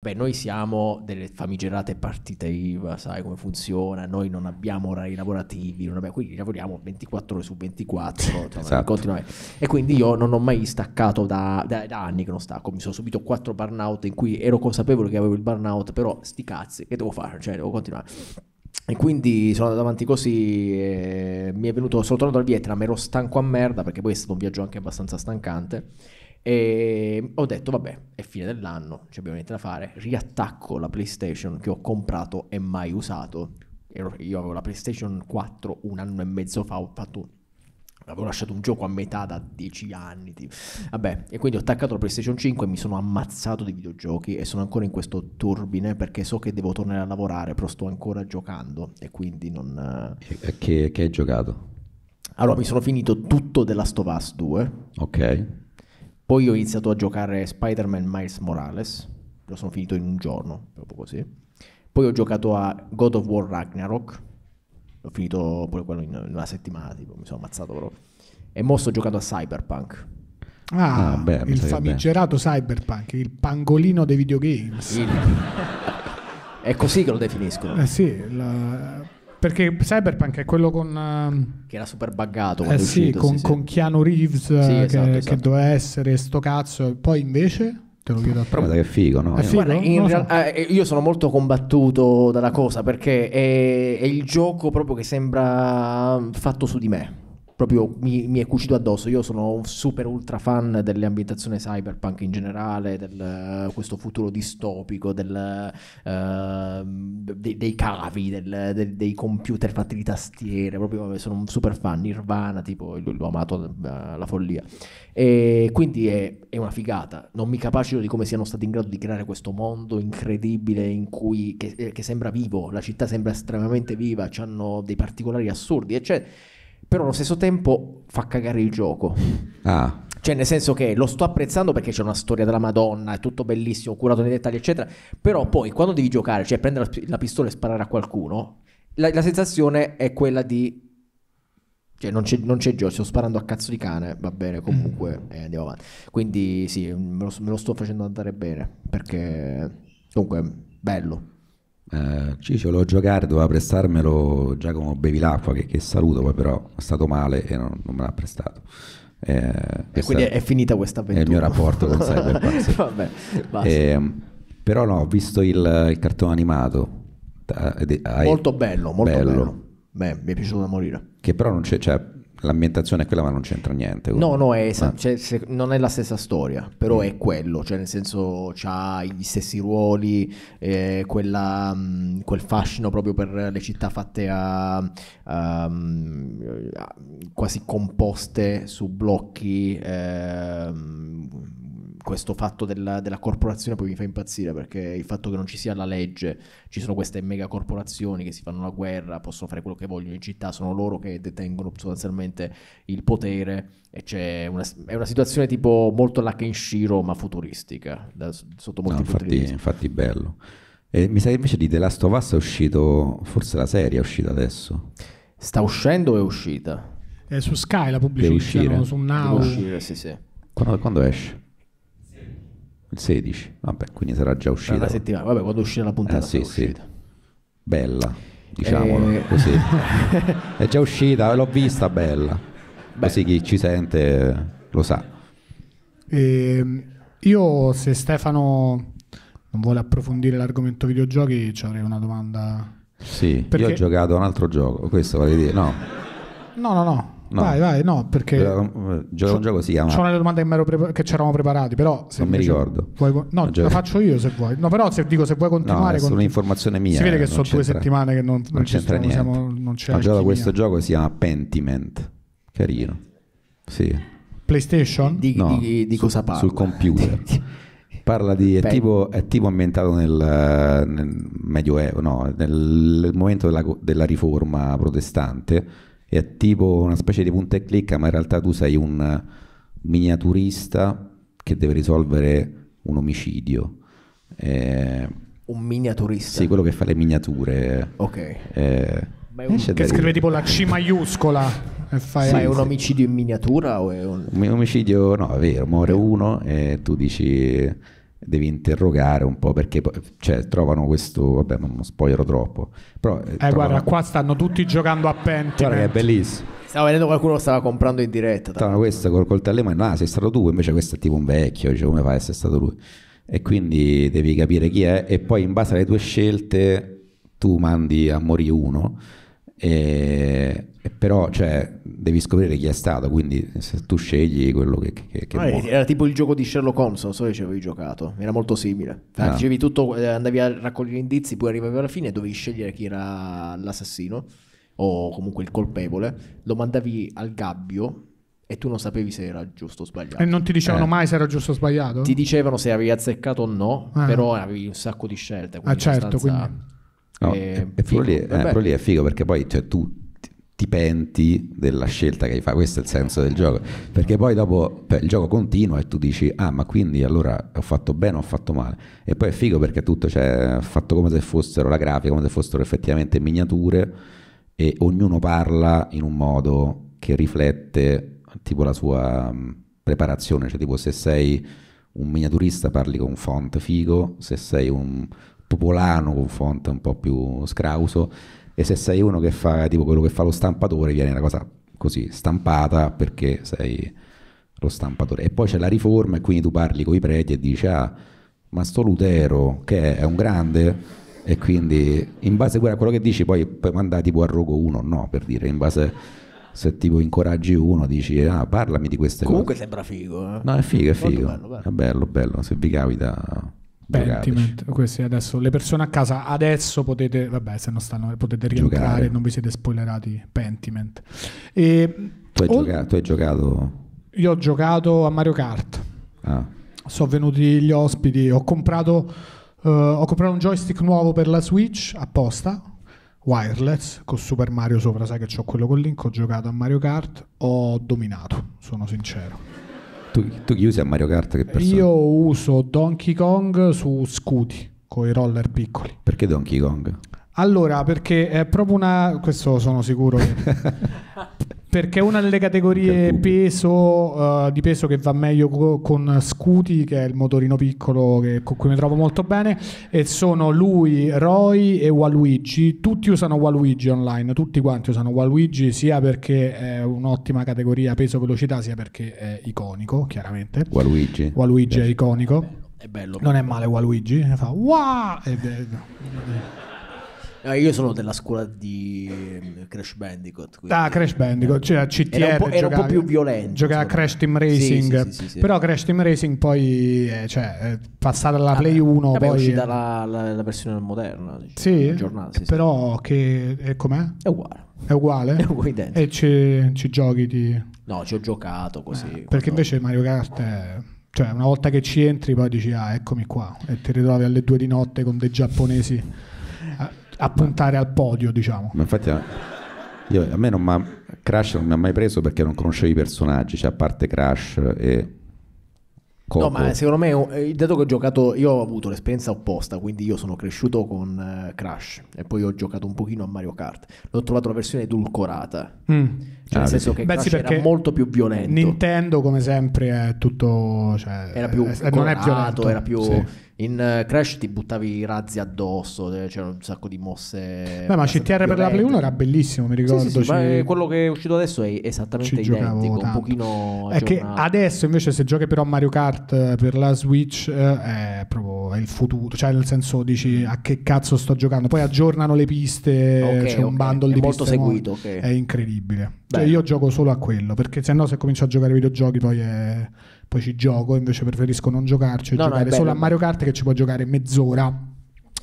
Beh, noi siamo delle famigerate partite IVA, sai come funziona, noi non abbiamo orari lavorativi, non abbiamo, quindi lavoriamo 24 ore su 24, cioè, esatto. E quindi io non ho mai staccato da, da, da, anni che non stacco, mi sono subito quattro burnout in cui ero consapevole che avevo il burnout, però sti cazzi, che devo fare? Cioè, devo continuare. E quindi sono andato avanti così, eh, mi è venuto, sono tornato dal Vietnam, ero stanco a merda perché poi è stato un viaggio anche abbastanza stancante e ho detto, vabbè, è fine dell'anno, non c'è più niente da fare. Riattacco la PlayStation che ho comprato e mai usato. Io avevo la PlayStation 4 un anno e mezzo fa, ho fatto avevo lasciato un gioco a metà da 10 anni. Tipo. Vabbè, e quindi ho attaccato la PlayStation 5 e mi sono ammazzato di videogiochi e sono ancora in questo turbine perché so che devo tornare a lavorare, però sto ancora giocando e quindi non... Che, che hai giocato? Allora, mi sono finito tutto della Stovas 2. Ok. Poi ho iniziato a giocare Spider-Man Miles Morales, lo sono finito in un giorno, proprio così. Poi ho giocato a God of War Ragnarok, l'ho finito pure quello in una settimana, tipo, mi sono ammazzato però. E mo sto giocando a Cyberpunk. Ah, ah beh, il famigerato beh. Cyberpunk, il pangolino dei videogames. Il... È così che lo definiscono. Eh sì, la perché Cyberpunk è quello con... Che era super buggato. Eh sì, uscito, con, sì, con, Keanu Reeves sì, che, esatto, che, esatto. doveva essere sto cazzo. Poi invece... Te lo chiedo a te Guarda che figo, no? Figo? Guarda, real... so. Eh, io sono molto combattuto dalla cosa perché è, è il gioco proprio che sembra mm, fatto su di me proprio mi, mi, è cucito addosso. Io sono un super ultra fan dell'ambientazione cyberpunk in generale, del uh, questo futuro distopico, del, uh, ehm, dei, dei, cavi, del, del, dei computer fatti di tastiere. Proprio sono un super fan. Nirvana, tipo, l'ho amato eh, la follia. E quindi è, è, una figata. Non mi capacito di come siano stati in grado di creare questo mondo incredibile in cui che, eh, che sembra vivo, la città sembra estremamente viva, hanno dei particolari assurdi, eccetera però allo stesso tempo fa cagare il gioco. Ah. Cioè, nel senso che lo sto apprezzando perché c'è una storia della Madonna, è tutto bellissimo, curato nei dettagli, eccetera. Però poi quando devi giocare, cioè prendere la pistola e sparare a qualcuno, la, la sensazione è quella di. Cioè, non c'è, non c'è gioco, sto sparando a cazzo di cane, va bene, comunque mm. eh, andiamo avanti. Quindi sì, me lo, me lo sto facendo andare bene, perché comunque bello. Eh, Ciccio lo giocare, doveva prestarmelo Giacomo Bevilacqua che, che saluto, poi però è stato male e non, non me l'ha prestato. Eh, e quindi è finita questa avventura. È il mio rapporto con Cyberpunk. Vabbè, eh, però no, ho visto il, il cartone animato. molto bello, molto bello. bello. Beh, mi è piaciuto da morire. Che però non c'è, cioè, l'ambientazione è quella ma non c'entra niente. No, no, è, ah. cioè, se, non è la stessa storia, però mm. è quello, cioè nel senso ha gli stessi ruoli, eh, quella, mh, mm, quel fascino proprio per le città fatte a, ehm, a, quasi composte su blocchi. Eh, questo fatto della, della, corporazione poi mi fa impazzire perché il fatto che non ci sia la legge, ci sono queste mega corporazioni che si fanno la guerra, possono fare quello che vogliono in città, sono loro che detengono sostanzialmente il potere e una, è una situazione tipo molto la Kenshiro ma futuristica da, sotto molti no, punti infatti, di vista. Infatti bello. E mi sa che invece di The Last of Us è uscito, forse la serie è uscita adesso. Sta uscendo o è uscita? È su Sky la pubblicità, su Now. Deve uscire, sì, sì. quando, quando esce? Il 16, vabbè, quindi sarà già uscita. La settimana, vabbè, quando uscirà la puntata. Eh, sì, sì. Bella, diciamo e... Eh. così. È già uscita, l'ho vista bella. Beh. Così chi ci sente eh, lo sa. E ehm, io se Stefano non vuole approfondire l'argomento videogiochi, ci avrei una domanda. Sì, Perché... io ho giocato a un altro gioco, questo vale dire, no? No, no, no. No. Vai, vai, no, perché... Eh, Gioca Gio un gioco si chiama... C'erano le domande che, prepa che c'eravamo preparati, però... non mi ricordo. Vuoi, no, la faccio io se vuoi. No, però se dico se vuoi continuare... No, un'informazione mia. Si vede che eh, sono due settimane che non, non, c'entra niente. Siamo, non c'è Ho giocato questo gioco, si chiama Pentiment. Carino. Sì. PlayStation? Di, no, di, di cosa su, parla? Sul computer. parla di è tipo, è tipo, ambientato nel, nel medioevo, no, nel, nel momento della, della riforma protestante è tipo una specie di punta e clicca, ma in realtà tu sei un miniaturista che deve risolvere un omicidio. Eh, un miniaturista? Sì, quello che fa le miniature. Ok. Eh, un, che da... scrive tipo la C maiuscola. E fai... Sì, è un omicidio in miniatura? O è un... un omicidio, no, è vero, muore uno e tu dici devi interrogare un po' perché cioè, trovano questo vabbè non spoilerò troppo però eh, eh, trovano... guarda qua stanno tutti giocando a pentola guarda è bellissimo stavo vedendo qualcuno che stava comprando in diretta trovano questo col coltello in mano ah sei stato tu invece questo è tipo un vecchio dice come fa a essere stato lui e quindi devi capire chi è e poi in base alle tue scelte tu mandi a morire uno e, però cioè, devi scoprire chi è stato, quindi se tu scegli quello che... che, che ah, era tipo il gioco di Sherlock Holmes, non so se ci avevi giocato, era molto simile. Cioè, ah. tutto, eh, andavi a raccogliere indizi, poi arrivavi alla fine e dovevi scegliere chi era l'assassino o comunque il colpevole, lo mandavi al gabbio e tu non sapevi se era giusto o sbagliato. E non ti dicevano eh. mai se era giusto o sbagliato? Ti dicevano se avevi azzeccato o no, eh. però avevi un sacco di scelte. Ah certo, abbastanza... quindi No, e, e lì, eh, però, lì, è figo perché poi cioè, tu ti penti della scelta che hai fatto, questo è il senso del gioco, perché poi dopo beh, cioè, il gioco continua e tu dici ah ma quindi allora ho fatto bene o ho fatto male e poi è figo perché tutto cioè, fatto come se fossero la grafica, come se fossero effettivamente miniature e ognuno parla in un modo che riflette tipo la sua mm, preparazione, cioè tipo se sei un miniaturista parli con un font figo, se sei un, popolano con font un po' più scrauso e se sei uno che fa tipo quello che fa lo stampatore viene una cosa così stampata perché sei lo stampatore e poi c'è la riforma e quindi tu parli con i preti e dici ah ma sto Lutero che è un grande e quindi in base a quello che dici poi puoi mandare tipo a rogo uno no per dire in base se tipo incoraggi uno dici ah parlami di queste comunque cose comunque sembra figo eh? no è figo è figo bello, bello. è bello bello se vi capita Pentiment, questi adesso le persone a casa adesso potete, vabbè, se non stanno, potete rientrare, Giocare. non vi siete spoilerati. Pentiment. E, tu, hai o, giocato, tu hai giocato? Io ho giocato a Mario Kart. Ah. Sono venuti gli ospiti, ho comprato, eh, ho comprato un joystick nuovo per la Switch apposta, wireless, con Super Mario sopra, sai che ho quello con Link, ho giocato a Mario Kart, ho dominato, sono sincero. Tu, tu, chi usi a Mario Kart? Che Io uso Donkey Kong su Scuti con i roller piccoli. Perché Donkey Kong? Allora, perché è proprio una. Questo sono sicuro. Che... Perché è una delle categorie peso, uh, di peso che va meglio co- con Scuti, che è il motorino piccolo che, con cui mi trovo molto bene, e sono lui, Roy e Waluigi. Tutti usano Waluigi online, tutti quanti usano Waluigi, sia perché è un'ottima categoria peso-velocità, sia perché è iconico, chiaramente. Waluigi. Waluigi è iconico. È bello. Non è male Waluigi, eh, fa wow! Eh, io sono della scuola di mm, Crash Bandicoot. Quindi... Ah, Crash Bandicoot, cioè CTR. Era un po', era un po più violento. Giocava a Crash Team Racing. Sì, sì, sì, però Crash Team Racing poi eh, cioè, eh, è passata dalla Play 1. Vabbè, poi è uscita la, la, la versione moderna. Diciamo, giornata, però che è, com'è? È uguale. È uguale? È uguale e ci, ci giochi di... No, ci ho giocato così. Eh, Perché invece Mario Kart è... Cioè, una volta che ci entri poi dici, ah, eccomi qua, e ti ritrovi alle due di notte con dei giapponesi a puntare al podio, diciamo. Ma infatti io, a me non m'ha, Crash non mi ha mai preso perché non conoscevo i personaggi, cioè a parte Crash e Coco. No, ma secondo me, eh, dato che ho giocato, io ho avuto l'esperienza opposta, quindi io sono cresciuto con eh, Crash e poi ho giocato un pochino a Mario Kart. L'ho trovato la versione edulcorata, mm. cioè ah, nel senso sì. che Beh, Crash sì, era molto più violento. Nintendo, come sempre, è tutto... Cioè, era più è, colorato, non è violento. era più... Sì in eh, Crash ti buttavi i razzi addosso, eh, c'erano un sacco di mosse. Beh, ma eh, CTR violente. per la Play 1 era bellissimo, mi ricordo. Sì, sì, sì, ci... quello che è uscito adesso è esattamente Ci identico, un pochino È che adesso invece se giochi però Mario Kart per la Switch è proprio il futuro, cioè nel senso dici a che cazzo sto giocando. Poi aggiornano le piste, okay, c'è okay. un bundle è di molto piste. Molto seguito, okay. È incredibile. Cioè, io gioco solo a quello, perché se no se comincio a giocare ai videogiochi poi è poi ci gioco, invece preferisco non giocarci no, giocare no, solo a Mario Kart che ci può giocare mezz'ora.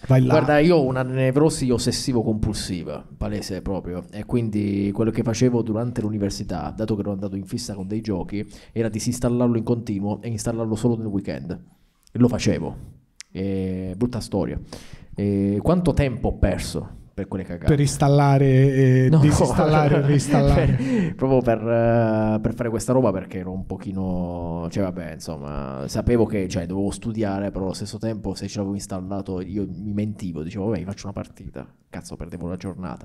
Vai là. Guarda, io ho una nevrosi ossessivo-compulsiva, palese proprio, e quindi quello che facevo durante l'università, dato che ero andato in fissa con dei giochi, era disinstallarlo in continuo e installarlo solo nel weekend. E lo facevo. E... Eh, brutta storia. E... Eh, quanto tempo ho perso? per quelle cagate. Per installare e no, disinstallare no, e reinstallare. Per, proprio per, eh, per, fare questa roba perché ero un pochino... Cioè vabbè, insomma, sapevo che cioè, dovevo studiare, però allo stesso tempo se ce l'avevo installato io mi mentivo, dicevo vabbè faccio una partita, cazzo perdevo la giornata.